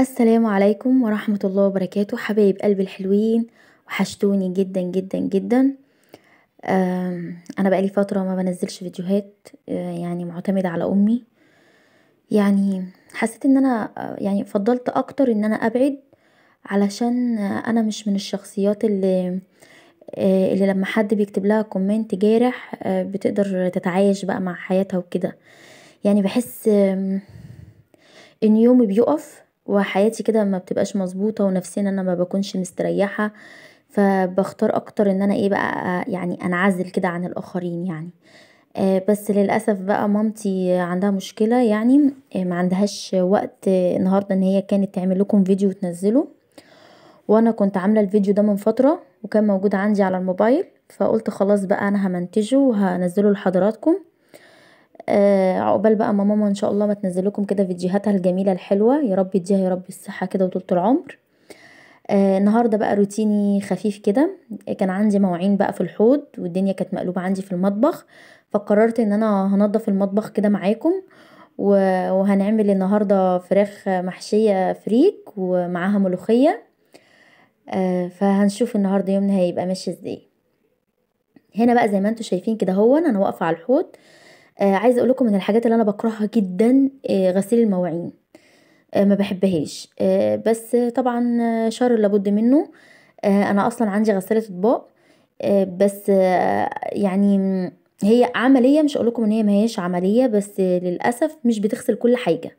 السلام عليكم ورحمة الله وبركاته حبايب قلب الحلوين وحشتوني جدا جدا جدا انا بقالي فترة ما بنزلش فيديوهات آه، يعني معتمدة على امي يعني حسيت ان انا آه، يعني فضلت اكتر ان انا ابعد علشان انا مش من الشخصيات اللي آه، اللي لما حد بيكتب لها كومنت جارح بتقدر تتعايش بقى مع حياتها وكده يعني بحس ان يومي بيقف وحياتي كده ما بتبقاش مظبوطه ونفسيا انا ما بكونش مستريحه فبختار اكتر ان انا ايه بقى يعني انعزل كده عن الاخرين يعني آه، بس للاسف بقى مامتي عندها مشكله يعني آه، ما عندهاش وقت النهارده ان هي كانت تعمل لكم فيديو وتنزله وانا كنت عامله الفيديو ده من فتره وكان موجود عندي على الموبايل فقلت خلاص بقى انا همنتجه وهنزله لحضراتكم آه، عقبال بقي ما ماما ان شاء الله لكم كده فيديوهاتها الجميلة الحلوة يارب يديها يارب الصحة كده وطولة العمر آه، النهاردة بقي روتيني خفيف كده كان عندي مواعين بقي في الحوض والدنيا كانت مقلوبة عندي في المطبخ ف قررت ان انا هنضف المطبخ كده معاكم وهنعمل النهاردة فراخ محشية فريك ومعاها ملوخية آه، ف هنشوف النهاردة يومنا هيبقي ماشي ازاي هنا بقي زي ما انتم شايفين كده اهون انا واقفة على الحوض آه، عايزه اقول لكم من الحاجات اللي انا بكرهها جدا آه، غسيل المواعين آه، ما بحبهاش بس طبعا شر لابد منه انا اصلا عندي غساله اطباق بس يعني هي عمليه مش هقولكم ان هي ما هيش عمليه بس للاسف مش بتغسل كل حاجه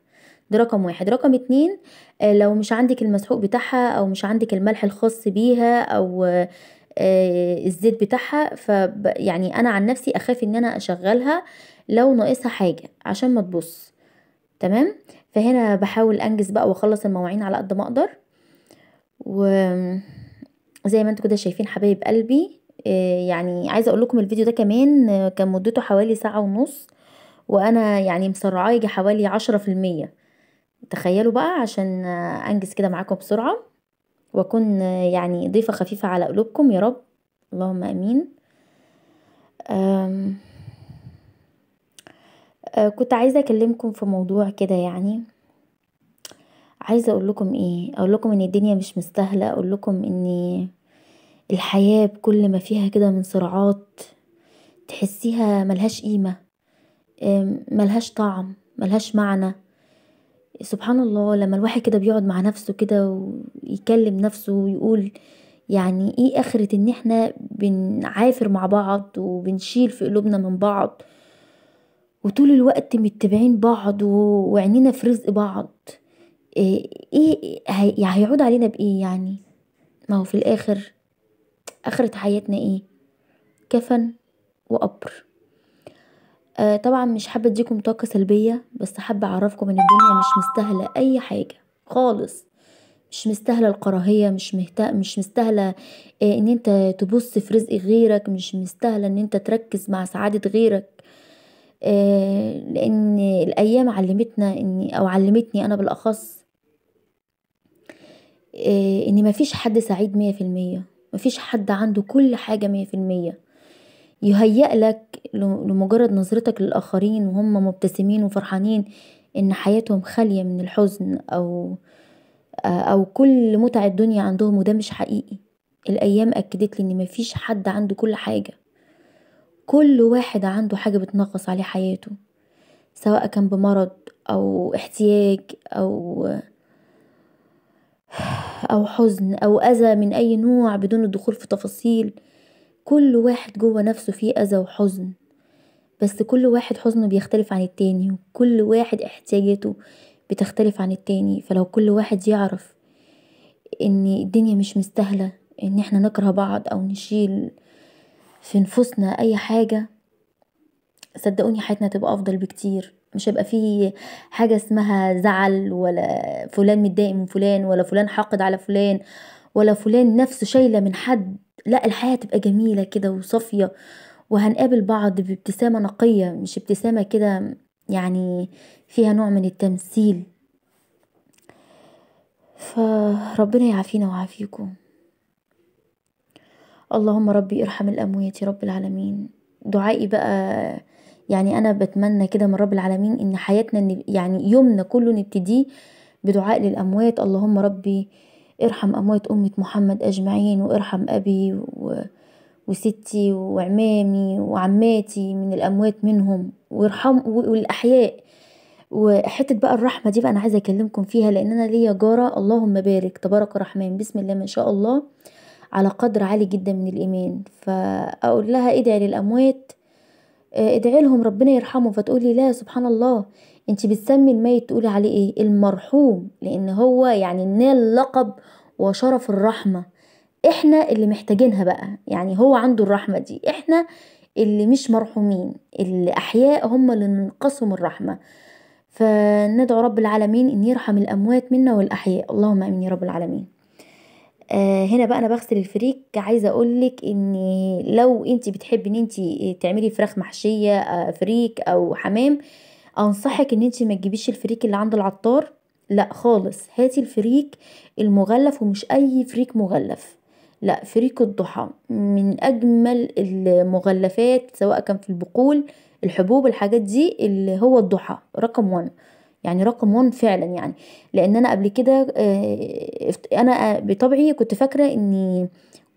ده رقم واحد رقم اتنين لو مش عندك المسحوق بتاعها او مش عندك الملح الخاص بيها او الزيت بتاعها ف يعني انا عن نفسي اخاف ان انا اشغلها لو ناقصها حاجه عشان ما تبص تمام فهنا بحاول انجز بقى واخلص المواعين على قد ما اقدر وزي ما انتوا كده شايفين حبايب قلبي آه، يعني عايزه اقول لكم الفيديو ده كمان آه، كان مدته حوالي ساعه ونص وانا يعني مسرعاه يجي حوالي عشرة في المية تخيلوا بقى عشان انجز كده معاكم بسرعه واكون آه، يعني ضيفه خفيفه على قلوبكم يا رب اللهم امين أم آه، كنت عايزه اكلمكم في موضوع كده يعني عايزه اقول لكم ايه اقول لكم ان الدنيا مش مستاهله اقول لكم ان الحياه بكل ما فيها كده من صراعات تحسيها ملهاش قيمه ملهاش طعم ملهاش معنى سبحان الله لما الواحد كده بيقعد مع نفسه كده ويكلم نفسه ويقول يعني ايه اخرة ان احنا بنعافر مع بعض وبنشيل في قلوبنا من بعض وطول الوقت متبعين بعض وعينينا في رزق بعض آه، ايه, إيه هيعود علينا بايه يعني ما هو في الاخر اخرة حياتنا ايه كفن وقبر آه طبعا مش حابه اديكم طاقه سلبيه بس حابه اعرفكم ان الدنيا مش مستاهله اي حاجه خالص مش مستاهله الكراهيه مش مهتا مش مستاهله آه، ان انت تبص في رزق غيرك مش مستاهله ان انت تركز مع سعاده غيرك آه، لأن الأيام علمتنا إني أو علمتني أنا بالأخص آه، إن مفيش حد سعيد مية في المية مفيش حد عنده كل حاجة مية في المية يهيأ لك لمجرد نظرتك للآخرين وهم مبتسمين وفرحانين إن حياتهم خالية من الحزن أو أو كل متع الدنيا عندهم وده مش حقيقي الأيام أكدت لي إن مفيش حد عنده كل حاجة كل واحد عنده حاجة بتنغص عليه حياته سواء كان بمرض أو احتياج أو أو حزن أو أذى من أي نوع بدون الدخول في تفاصيل كل واحد جوه نفسه فيه أذى وحزن بس كل واحد حزنه بيختلف عن التاني وكل واحد احتياجاته بتختلف عن التاني فلو كل واحد يعرف ان الدنيا مش مستاهلة ان احنا نكره بعض او نشيل في نفوسنا اي حاجة صدقوني حياتنا تبقى افضل بكتير مش هيبقى فيه حاجة اسمها زعل ولا فلان متضايق من فلان ولا فلان حاقد على فلان ولا فلان نفسه شايلة من حد لا الحياة تبقى جميلة كده وصافية وهنقابل بعض بابتسامة نقية مش ابتسامة كده يعني فيها نوع من التمثيل فربنا يعافينا ويعافيكم اللهم ربي ارحم الأموات يا رب العالمين دعائي بقى يعني أنا بتمنى كده من رب العالمين إن حياتنا يعني يومنا كله نبتديه بدعاء للأموات اللهم ربي ارحم أموات أمة محمد أجمعين وارحم أبي و... وستي وعمامي وعماتي من الأموات منهم وارحم والأحياء وحتة بقى الرحمة دي بقى أنا عايزة أكلمكم فيها لأن أنا ليا جارة اللهم بارك تبارك الرحمن بسم الله ما شاء الله على قدر عالي جدا من الإيمان فأقول لها ادعي للأموات آه، ادعي لهم ربنا يرحمه فتقولي لا سبحان الله انت بتسمي الميت تقولي عليه ايه المرحوم لان هو يعني نال لقب وشرف الرحمه احنا اللي محتاجينها بقى يعني هو عنده الرحمه دي احنا اللي مش مرحومين الاحياء هم اللي ننقسم الرحمه فندعو رب العالمين ان يرحم الاموات منا والاحياء اللهم امين يا رب العالمين آه، هنا بقى انا بغسل الفريك عايزه اقولك ان لو انت بتحبي ان انت آه، تعملي فراخ محشيه آه، فريك او حمام انصحك ان انت ما تجيبيش الفريك اللي عند العطار لا خالص هاتي الفريك المغلف ومش اي فريك مغلف لا فريك الضحى من اجمل المغلفات سواء كان في البقول الحبوب الحاجات دي اللي هو الضحى رقم 1 يعني رقم ون فعلا يعني لان انا قبل كده آه، انا آه، بطبعي كنت فاكره ان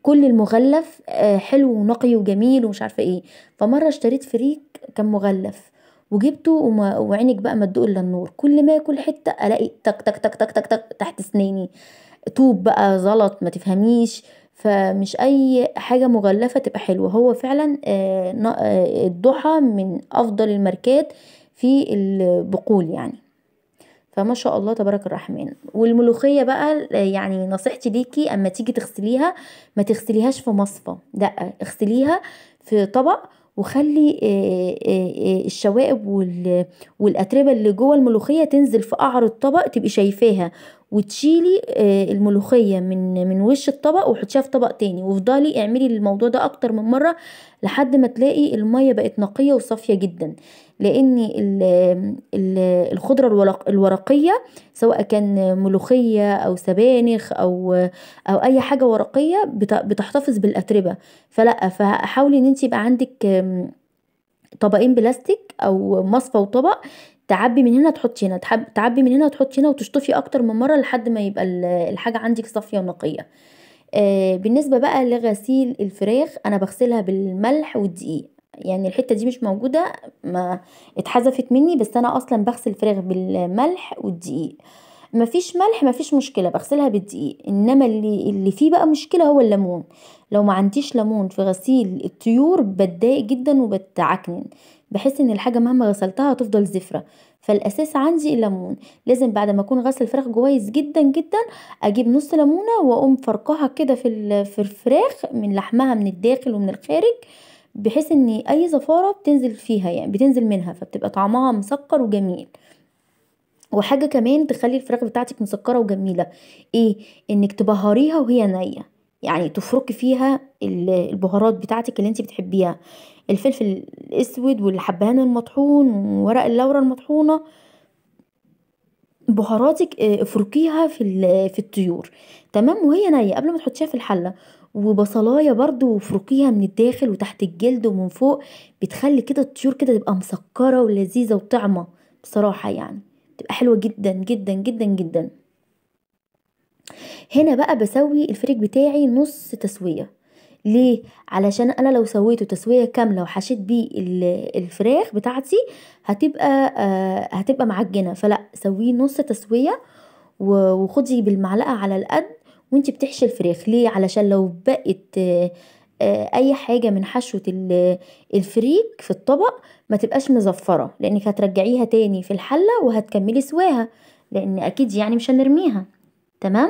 كل المغلف آه، حلو ونقي وجميل ومش عارفه ايه فمره اشتريت فريك كان مغلف وجبته وما وعينك بقى ما تدوق الا النور كل ما اكل حته الاقي تك تك تك تك تك, تك تحت سناني طوب بقى زلط ما تفهميش فمش اي حاجة مغلفة تبقى حلوة هو فعلا الضحى من افضل الماركات في البقول يعني فما شاء الله تبارك الرحمن والملوخيه بقى يعني نصيحتي ليكي اما تيجي تغسليها ما تغسليهاش في مصفى لا اغسليها في طبق وخلي آه، آه، آه، الشوائب والاتربه اللي جوه الملوخيه تنزل في قعر الطبق تبقي شايفاها وتشيلي آه، الملوخية من من وش الطبق وحطيها في طبق تاني وفضلي اعملي الموضوع ده اكتر من مرة لحد ما تلاقي المية بقت نقية وصافية جدا لان الخضرة الورقية سواء كان ملوخية او سبانخ او او اي حاجة ورقية بتحتفظ بالاتربة فلا فحاولي ان انت يبقى عندك طبقين بلاستيك او مصفى وطبق تعبي من هنا تحطي هنا تعبي من هنا وتحطي هنا وتشطفي اكتر من مره لحد ما يبقى الحاجه عندك صافيه ونقيه آه بالنسبه بقى لغسيل الفراخ انا بغسلها بالملح والدقيق يعني الحته دي مش موجوده ما اتحذفت مني بس انا اصلا بغسل الفراخ بالملح والدقيق مفيش ملح مفيش مشكله بغسلها بالدقيق انما اللي اللي فيه بقى مشكله هو الليمون لو ما عنديش ليمون في غسيل الطيور بتضايق جدا وبتعكن بحس ان الحاجه مهما غسلتها هتفضل زفره فالاساس عندي الليمون لازم بعد ما اكون غسل الفراخ كويس جدا جدا اجيب نص ليمونه واقوم فرقها كده في في الفراخ من لحمها من الداخل ومن الخارج بحيث ان اي زفاره بتنزل فيها يعني بتنزل منها فبتبقى طعمها مسكر وجميل وحاجه كمان تخلي الفراخ بتاعتك مسكره وجميله ايه انك تبهريها وهي نيه يعني تفركي فيها البهارات بتاعتك اللي انت بتحبيها الفلفل الاسود والحبهان المطحون وورق اللورة المطحونة بهاراتك آه، افركيها في في الطيور تمام وهي نيه قبل ما تحطيها في الحله وبصلايه برضو وفركيها من الداخل وتحت الجلد ومن فوق بتخلي كده الطيور كده تبقى مسكره ولذيذه وطعمه بصراحه يعني تبقى حلوه جدا جدا جدا جدا هنا بقى بسوي الفريك بتاعي نص تسويه ليه علشان انا لو سويته تسويه كامله وحشيت بيه الفراخ بتاعتي هتبقى آه، هتبقى معجنه فلا سويه نص تسويه وخدي بالمعلقه على القد وانتي بتحشي الفراخ ليه علشان لو بقت آه، اي حاجه من حشوه الفريك في الطبق متبقاش مزفره لانك هترجعيها تاني في الحله وهتكملي سواها لان اكيد يعني مش هنرميها تمام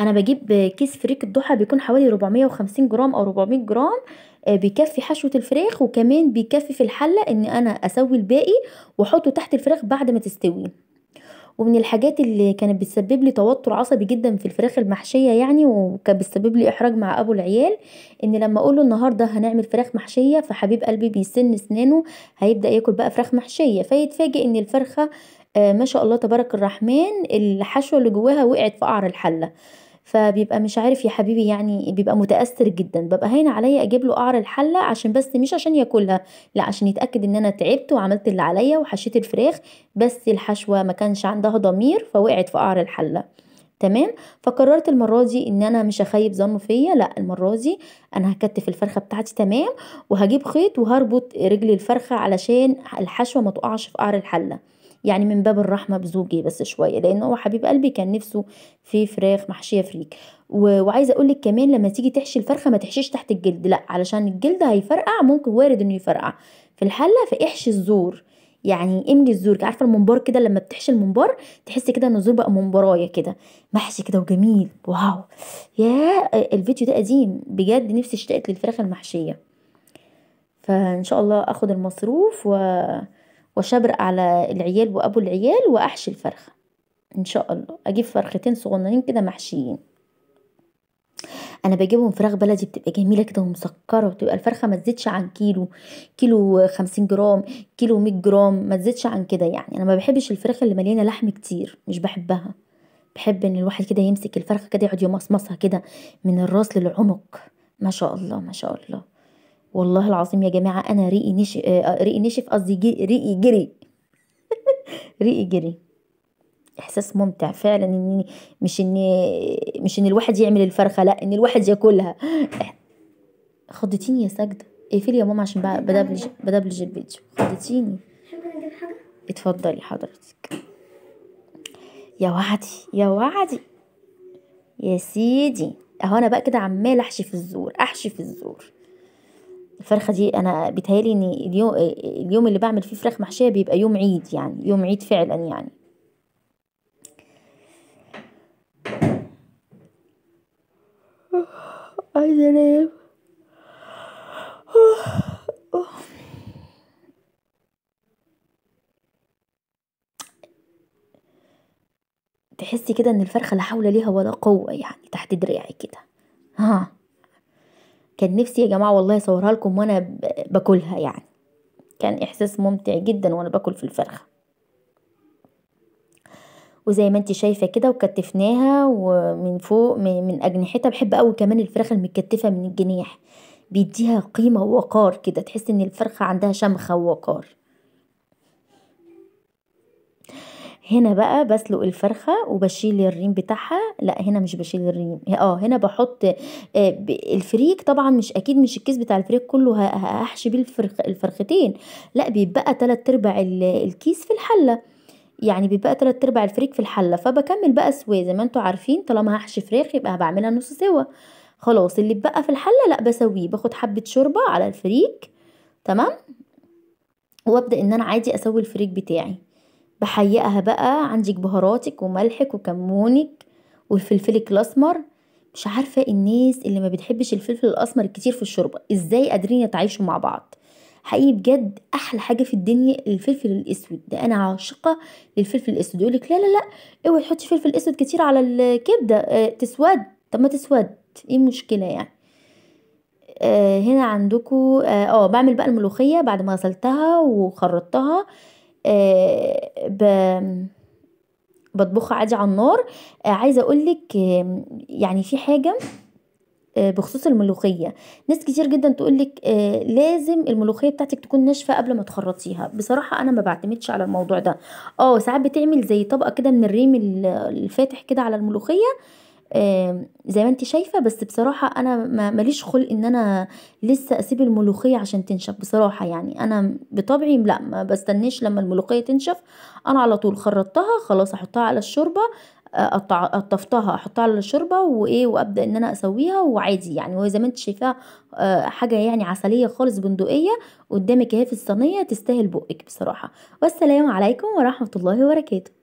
انا بجيب كيس فريك الضحى بيكون حوالي 450 وخمسين جرام او 400 جرام آه، بيكفي حشوة الفراخ وكمان بيكفي في الحلة ان انا اسوي الباقي واحطه تحت الفراخ بعد ما تستوي ومن الحاجات اللي كانت بتسببلي توتر عصبي جدا في الفراخ المحشية يعني وكانت بتسببلي احراج مع ابو العيال ان لما اقوله النهاردة هنعمل فراخ محشية فحبيب قلبي بيسن سنانه هيبدأ ياكل بقى فراخ محشية فيتفاجئ ان الفرخة آه، ما شاء الله تبارك الرحمن الحشوة اللي جواها وقعت في قعر الحلة فبيبقى مش عارف يا حبيبي يعني بيبقى متاثر جدا ببقى هين عليا اجيب له قعر الحله عشان بس مش عشان ياكلها لا عشان يتاكد ان انا تعبت وعملت اللي عليا وحشيت الفراخ بس الحشوه ما كانش عندها ضمير فوقعت في قعر الحله تمام فقررت المره دي ان انا مش هخيب ظنه فيا لا المره دي انا هكتف الفرخه بتاعتي تمام وهجيب خيط وهربط رجلي الفرخه علشان الحشوه ما تقعش في قعر الحله يعني من باب الرحمة بزوجي بس شوية لأن هو حبيب قلبي كان نفسه في فراخ محشية فريك وعايزة أقولك كمان لما تيجي تحشي الفرخة ما تحشيش تحت الجلد لأ علشان الجلد هيفرقع ممكن وارد إنه يفرقع في الحلة فاحشي الزور يعني املي الزور عارفه الممبار كده لما بتحشي الممبار تحس كده ان الزور بقى ممبرايه كده محشي كده وجميل واو يا الفيديو ده قديم بجد نفسي اشتقت للفراخ المحشيه فان شاء الله اخد المصروف و وشبر على العيال وابو العيال واحشي الفرخه ان شاء الله اجيب فرختين صغننين كده محشيين انا بجيبهم فراخ بلدي بتبقى جميله كده ومسكره وتبقى الفرخه ما تزيدش عن كيلو كيلو خمسين جرام كيلو مية جرام ما تزيدش عن كده يعني انا ما بحبش الفراخ اللي مليانه لحم كتير مش بحبها بحب ان الواحد كده يمسك الفرخه كده يقعد يمصمصها كده من الراس للعنق ما شاء الله ما شاء الله والله العظيم يا جماعة أنا ريقي نشف آه، آه، ريقي نشف قصدي ريقي جري ريقي جري احساس ممتع فعلا ان مش ان مش ان الواحد يعمل الفرخه لا ان الواحد ياكلها خضتيني يا ساجده اقفلي يا ماما عشان بدبلج بدبلج الفيديو خضتيني اتفضلي حضرتك يا وعدي يا وعدي يا سيدي اهو انا بقى كده عماله احشي في الزور احشي في الزور الفرخة دي انا بيتهيألي ان اليوم اللي بعمل فيه فراخ محشية بيبقى يوم عيد يعني يوم عيد فعلا يعني. عايزة انام تحسي كده ان الفرخة لا حول ليها ولا قوة يعني تحت دراعي كده ها كان نفسي يا جماعه والله اصورها لكم وانا باكلها يعني كان احساس ممتع جدا وانا باكل في الفرخه وزي ما انت شايفه كده وكتفناها ومن فوق من اجنحتها بحب قوي كمان الفراخ المكتفه من الجناح بيديها قيمه ووقار كده تحس ان الفرخه عندها شمخه ووقار هنا بقى بسلق الفرخة وبشيل الريم بتاعها لا هنا مش بشيل الريم اه هنا بحط آه، الفريك طبعا مش اكيد مش الكيس بتاع الفريك كله هحشي بيه الفرختين لا بيبقى تلات ارباع الكيس في الحله يعني بيبقى تلات ارباع الفريك في الحله فبكمل بقى سوا زي ما انتوا عارفين طالما هحشي فراخ يبقى بعملها نص سوا خلاص اللي اتبقى في الحله لا بسويه باخد حبه شوربه على الفريك تمام وابدا ان انا عادي اسوي الفريك بتاعي بحيقها بقى عندك بهاراتك وملحك وكمونك وفلفلك الاسمر مش عارفة الناس اللي ما بتحبش الفلفل الاسمر الكتير في الشوربة ازاي قادرين يتعايشوا مع بعض حقيقي بجد احلى حاجه في الدنيا الفلفل الاسود ده انا عاشقه للفلفل الاسود يقولك لا لا لا اوعي تحطي فلفل اسود كتير على الكبده اه تسود طب ما تسود ايه المشكله يعني آه هنا عندكم آه،, اه بعمل بقى الملوخيه بعد ما غسلتها وخرطتها آه، ب بطبخها عادي على النار آه، عايزه اقول لك يعني في حاجه آه، بخصوص الملوخيه ناس كتير جدا تقول لك لازم الملوخيه بتاعتك تكون ناشفه قبل ما تخرطيها بصراحه انا ما بعتمدش على الموضوع ده اه ساعات بتعمل زي طبقه كده من الريم الفاتح كده على الملوخيه زي ما انت شايفه بس بصراحه انا ماليش خلق ان انا لسه اسيب الملوخيه عشان تنشف بصراحه يعني انا بطبعي لا ما بستناش لما الملوخيه تنشف انا على طول خرطتها خلاص احطها على الشوربه آه، قطفتها احطها على الشوربه وايه وابدا ان انا اسويها وعادي يعني وزي ما انت شايفاها آه، حاجه يعني عسليه خالص بندقيه قدامك اهي في الصينيه تستاهل بقك بصراحه والسلام عليكم ورحمه الله وبركاته